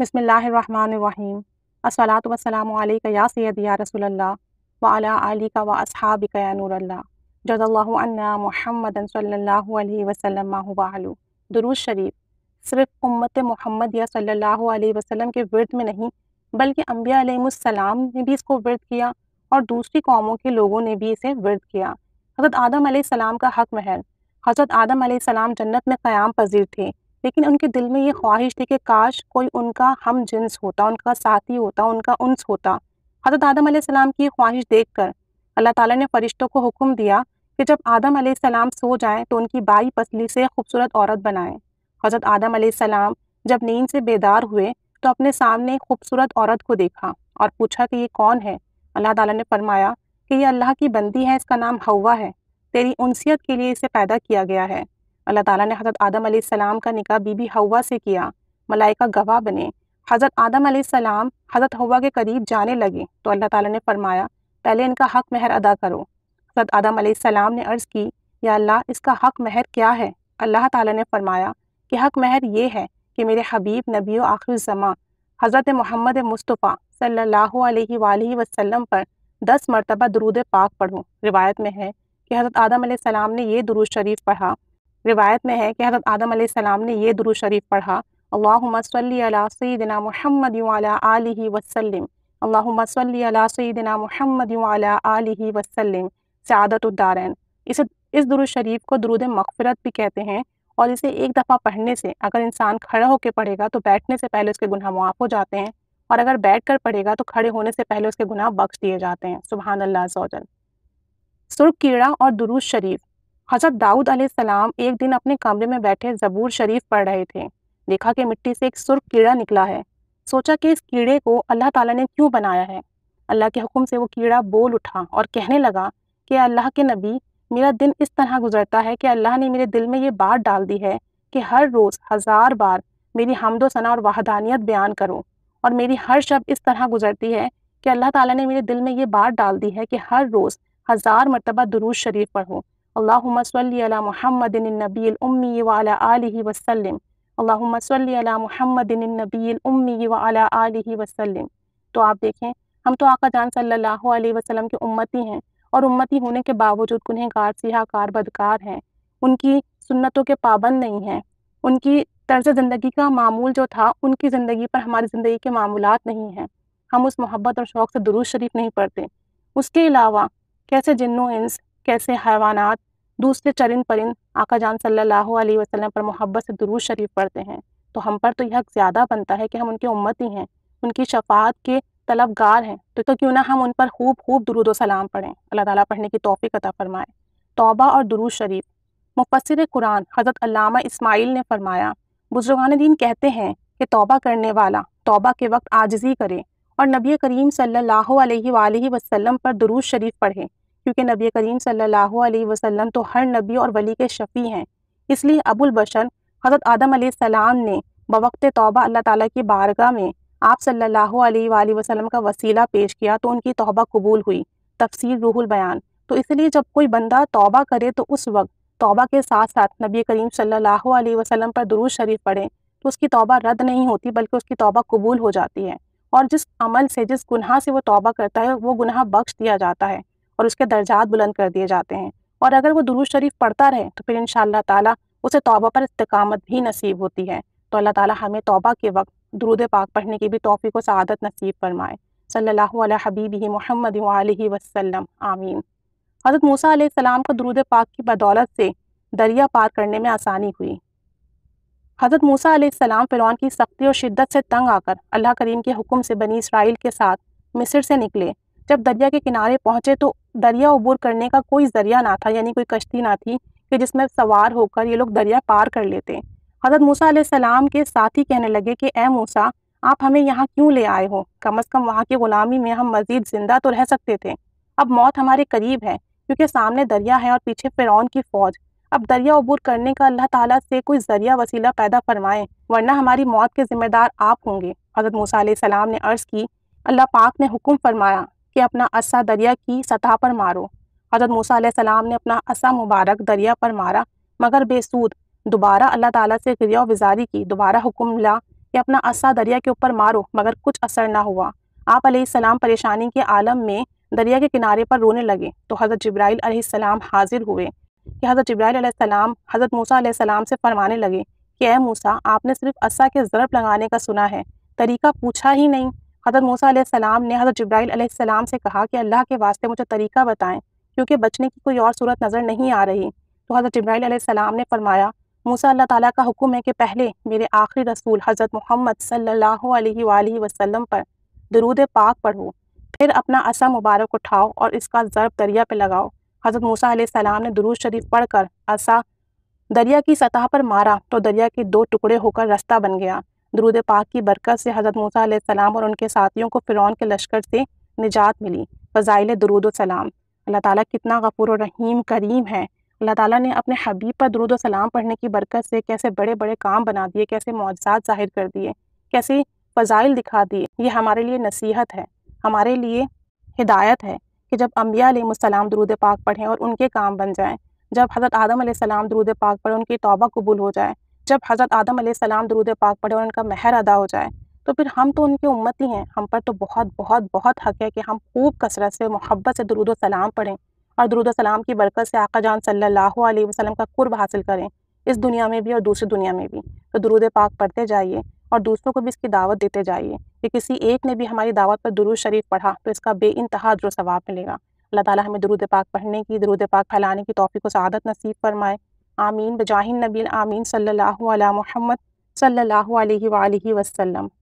बसमीम असलातमसलामैक या सैद या रसोल्ला वाला अली का व असहाब या नूरल्ला जज़ल्ला महमद सल्ला वसलम वालू दरूज शरीफ सिर्फ उम्मत महमद या सल्ला वसलम के विरद में नहीं बल्कि अम्बिया अलैहिस्सलाम ने भी इसको विरद किया और दूसरी कौमों के लोगों ने भी इसे विरद किया हज़रत आदम सलाम का हक महल हज़रत आदम सलाम जन्नत में क़याम पजीर थे लेकिन उनके दिल में ये ख्वाहिश थी कि काश कोई उनका हम जिन्स होता उनका साथी होता उनका उन्स होता हज़रत आदम आसमाम की ख्वाहिश देख कर अल्लाह ताली ने फ़रिश्तों को हुक्म दिया कि जब आदम आसमाम सो जाएँ तो उनकी बाई पसली से खूबसूरत औरत बनाएं हज़रत आदम आसमाम जब नींद से बेदार हुए तो अपने सामने एक खूबसूरत औरत को देखा और पूछा कि ये कौन है अल्लाह ताला ने फरमाया कि ये अल्लाह की बंदी है इसका नाम हवा है तेरी उनसीत के लिए इसे पैदा किया गया है अल्लाह ताला ने हज़रत आदम सलाम का निकाह बीबी हवा से किया मलाइका गवाह बने हज़रत आदम सलाम हज़रत हवा के करीब जाने लगे तो अल्लाह ताला ने फरमाया पहले इनका हक महर अदा करो हज़रत आदम सलाम ने अर्ज़ की या अल्लाह इसका हक महर क्या है अल्लाह ताला ने फरमाया कि हक महर ये है कि मेरे हबीब नबी आखिरजमा हज़रत महमद मुस्तफ़ा सल्ला वसलम पर दस मरतबा दरूद पाक पढ़ो रिवायत में है कि हज़रत आदम सलाम ने यह दरूद शरीफ पढ़ा रिवायत में है कि हज़रत आदम सलाम ने यह दुरु शरीफ पढ़ा अल्लाहदिना महमद वसलम अल्लाहदिना सैदिना महमद वसलम इस दुरु शरीफ को दुरुद मकफरत भी कहते हैं और इसे एक दफ़ा पढ़ने से अगर इंसान खड़ा होकर पढ़ेगा तो बैठने से पहले उसके गुनाह मुआफ़ हो जाते हैं और अगर बैठ कर पढ़ेगा तो खड़े होने से पहले उसके गुनाह बख्श दिए जाते हैं सुबहानल्लाजन सुर्ख कीड़ा और दुरूज शरीफ हजरत दाऊद सलाम एक दिन अपने कमरे में बैठे जबूर शरीफ पढ़ रहे थे देखा कि मिट्टी से एक सुर्ख कीड़ा निकला है सोचा कि इस कीड़े को अल्लाह ताला ने क्यों बनाया है अल्लाह के हुक्म से वो कीड़ा बोल उठा और कहने लगा कि अल्लाह के नबी मेरा दिन इस तरह गुजरता है कि अल्लाह ने मेरे दिल में ये बात डाल दी है कि हर रोज़ हज़ार बार मेरी हमदो सना और वाहदानियत बयान करो और मेरी हर शब इस तरह गुजरती है कि अल्लाह ताला ने मेरे दिल में ये बात डाल दी है कि हर रोज़ हज़ार मरतबा दरूज शरीफ पढ़ो اللهم صل على محمد النبي الامي وعلى اله وسلم اللهم صل على محمد النبي الامي وعلى اله وسلم तो आप देखें हम तो आका जान सल्लल्लाहु अलैहि वसल्लम के उम्मती हैं और उम्मती होने के बावजूद गुनहगार सिहाकार बदकार हैं उनकी सुन्नतों के पाबंद नहीं हैं उनकी तर्ज ज़िंदगी का मामूल जो था उनकी ज़िंदगी पर हमारी ज़िंदगी के मामूलत नहीं हैं हम उस मोहब्बत और शौक़ से दुरुज शरीफ नहीं पढ़ते उसके अलावा कैसे जिन्नो इंस कैसे हैवानात दूसरे चरिन परिन आका जान सल्लल्लाहु अलैहि वसल्लम पर मोहब्बत से दुरूद शरीफ पढ़ते हैं तो हम पर तो यह ज़्यादा बनता है कि हम उनकी उम्मत ही हैं उनकी शफात के तलब गार हैं तो, तो क्यों ना हम उन पर खूब खूब दुरुद सलाम पढ़ें अल्लाह ताला पढ़ने की तोफ़ी अता फ़रमाए तौबा और दुरूद शरीफ मुफसर कुरान हज़रत अल्लामा इस्माइल ने फरमाया बुजुर्गान दीन कहते हैं कि तौबा करने वाला तौबा के वक्त आजजी करे और नबी करीम सल्लल्लाहु अलैहि वसल्लम पर दुरूद शरीफ पढ़े क्योंकि नबी करीम सल्लल्लाहु अलैहि वसल्लम तो हर नबी और वली के शफ़ी हैं इसलिए अबुल बशर हज़रत आदम सलाम ने बवक्त तौबा अल्लाह ताला की बारगाह में आप सल्लल्लाहु अलैहि वसल्लम का वसीला पेश किया तो उनकी तौबा कबूल हुई तफसीर रूहुल बयान तो इसलिए जब कोई बंदा तौबा करे तो उस वक्त तौबा के साथ साथ नबी करीम सल्लल्लाहु अलैहि वसल्लम पर दुरूज शरीफ पढ़े तो उसकी तौबा रद्द नहीं होती बल्कि उसकी तौबा कबूल हो जाती है और जिस अमल से जिस गुनाह से वो तौबा करता है वो गुनाह बख्श दिया जाता है और उसके दर्जात बुलंद कर दिए जाते हैं और अगर वो दुरूज शरीफ पढ़ता रहे तो फिर इन ताला उसे तौबा पर इस्तकामत भी नसीब होती है तो अल्लाह ताला हमें तौबा के वक्त दुरूद पाक पढ़ने की भी तोफ़ी को सदत नसीब फरमाए सल्ला ही मोहम्मद वसलम आमीन हज़रत मूसा सलाम को दुरूद पाक की बदौलत से दरिया पार करने में आसानी हुई हज़रत मूसा सलाम फ़िरौन की सख्ती और शिद्दत से तंग आकर अल्लाह करीम के हुक्म से बनी इसराइल के साथ मिस्र से निकले जब दरिया के किनारे पहुंचे तो दरिया उबूर करने का कोई जरिया ना था यानी कोई कश्ती ना थी कि जिसमें सवार होकर ये लोग दरिया पार कर लेते हज़रत मूसा सलाम के साथी कहने लगे कि ए मूसा आप हमें यहाँ क्यों ले आए हो कम अज़ कम वहाँ की ग़ुलामी में हम मज़ीद ज़िंदा तो रह सकते थे अब मौत हमारे करीब है क्योंकि सामने दरिया है और पीछे फ़िरौन की फ़ौज अब दरिया अबूर करने का अल्लाह ताला से कोई ज़रिया वसीला पैदा फरमाएं वरना हमारी मौत के ज़िम्मेदार आप होंगे हज़रत मूसा सलाम ने अर्ज़ की अल्लाह पाक ने हुक्म फरमाया के अपना असा दरिया की सतह पर मारो हज़रत मूसा सलाम ने अपना असा मुबारक दरिया पर मारा मगर बेसूद दोबारा अल्लाह ताला से क्रिया विजारी की दोबारा हुक्म मिला कि अपना असा दरिया के ऊपर मारो मगर कुछ असर ना हुआ आप सलाम परेशानी के आलम में दरिया के किनारे पर रोने लगे तो हज़रत जब्राईल सलाम हाजिर हुए कि हज़रत जब्राईल सलाम हज़रत मूसा सलाम से फरमाने लगे कि ए मूसा आपने सिर्फ असा के ज़रब लगाने का सुना है तरीका पूछा ही नहीं हज़रत मूसा सलाम ने हज़रत जब्राइल सलाम से कहा कि अल्लाह के वास्ते मुझे तरीका बताएं क्योंकि बचने की कोई और सूरत नज़र नहीं आ रही तो हज़रत जब्राइल सलाम ने फरमाया मूसा अल्लाह ताला का हुक्म है कि पहले मेरे आखिरी रसूल हज़रत मोहम्मद सल्लल्लाहु पर दरूद पाक पढ़ो फिर अपना असा मुबारक उठाओ और इसका ज़रब दरिया पर लगाओ हज़रत मूसा सलाम ने दरूद शरीफ पढ़ असा दरिया की सतह पर मारा तो दरिया के दो टुकड़े होकर रास्ता बन गया दरूद पाक की बरकत से हज़रत मूसा सलाम और उनके साथियों को फ़िरौन के लश्कर से निजात मिली फ़ज़ाइल दरूद सलाम अल्लाह ताली कितना गफूर रहीम करीम है अल्लाह ताली ने अपने हबीब पर दरूद सलाम पढ़ने की बरकत से कैसे बड़े बड़े काम बना दिए कैसे मुआजात जाहिर कर दिए कैसे फ़ज़ाइल दिखा दिए ये हमारे लिए नसीहत है हमारे लिए हिदायत है कि जब अम्बिया सलाम दरूद पाक पढ़ें और उनके काम बन जाएँ जब हज़रत आदम सलाम दरूद पाक पढ़ें उनकी तौबा कबूल हो जाए जब हज़रत आदम सलाम दरूद पाक पढ़े और उनका महर अदा हो जाए तो फिर हम तो उनकी उम्मत ही हैं हम पर तो बहुत बहुत बहुत हक है कि हम खूब कसरत से मोहब्बत से दरूद सलाम पढ़ें और दरूद सलाम की बरकत से आका जान सल्लल्लाहु अलैहि वसल्लम का कुर्ब हासिल करें इस दुनिया में भी और दूसरी दुनिया में भी तो दरूद पाक पढ़ते जाइए और दूसरों को भी इसकी दावत देते जाइए कि किसी एक ने भी हमारी दावत पर दरूद शरीफ पढ़ा तो इसका बे इंतहा दर मिलेगा अल्लाह ताला हमें दरूद पाक पढ़ने की दरूद पाक फैलाने की तोफ़ी को सदत नसीब फरमाए آمين بجاه النبي آمین صلى الله على محمد صلى الله عليه وآلہ وسلم